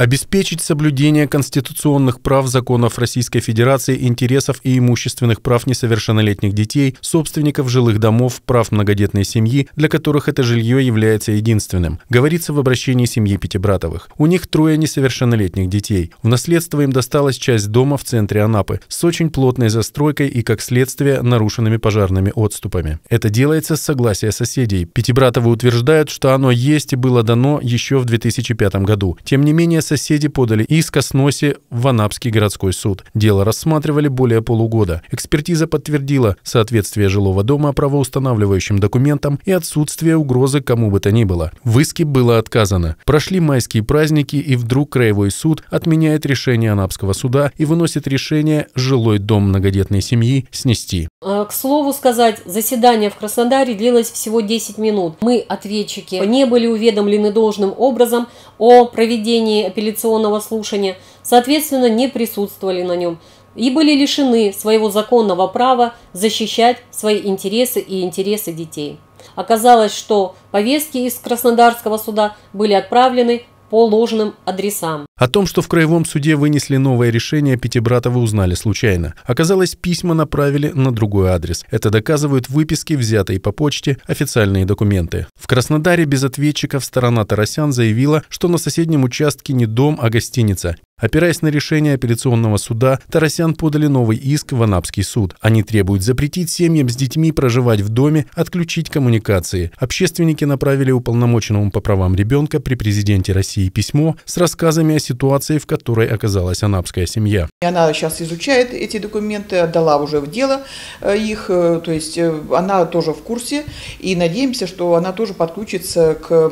обеспечить соблюдение конституционных прав, законов Российской Федерации, интересов и имущественных прав несовершеннолетних детей, собственников жилых домов, прав многодетной семьи, для которых это жилье является единственным, говорится в обращении семьи Пятибратовых. У них трое несовершеннолетних детей. В наследство им досталась часть дома в центре Анапы с очень плотной застройкой и, как следствие, нарушенными пожарными отступами. Это делается с согласия соседей. Пятибратовы утверждают, что оно есть и было дано еще в 2005 году. Тем не менее, соседи подали иск о сносе в Анапский городской суд. Дело рассматривали более полугода. Экспертиза подтвердила соответствие жилого дома правоустанавливающим документам и отсутствие угрозы кому бы то ни было. В иске было отказано. Прошли майские праздники, и вдруг Краевой суд отменяет решение Анапского суда и выносит решение жилой дом многодетной семьи снести. Э, к слову сказать, заседание в Краснодаре длилось всего 10 минут. Мы, ответчики, не были уведомлены должным образом о проведении апелляционного слушания, соответственно, не присутствовали на нем и были лишены своего законного права защищать свои интересы и интересы детей. Оказалось, что повестки из Краснодарского суда были отправлены по ложным адресам. О том, что в Краевом суде вынесли новое решение, Пятибратовы узнали случайно. Оказалось, письма направили на другой адрес. Это доказывают выписки, взятые по почте, официальные документы. В Краснодаре без ответчиков сторона Тарасян заявила, что на соседнем участке не дом, а гостиница. Опираясь на решение апелляционного суда, Тарасян подали новый иск в Анапский суд. Они требуют запретить семьям с детьми проживать в доме, отключить коммуникации. Общественники направили уполномоченному по правам ребенка при президенте России письмо с рассказами о ситуации, в которой оказалась анапская семья. Она сейчас изучает эти документы, отдала уже в дело э, их, э, то есть э, она тоже в курсе, и надеемся, что она тоже подключится к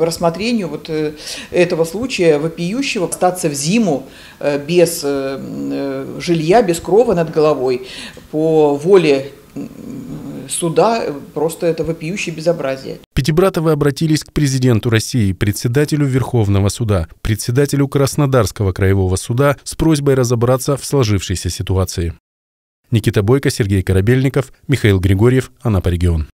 рассмотрению вот этого случая вопиющего, остаться в зиму э, без э, э, жилья, без крова над головой по воле суда просто это вопиющее безобразие. Пятибратовы обратились к президенту России, председателю Верховного суда, председателю Краснодарского краевого суда с просьбой разобраться в сложившейся ситуации. Никита Бойко, Сергей Корабельников, Михаил Григорьев, Анапа регион.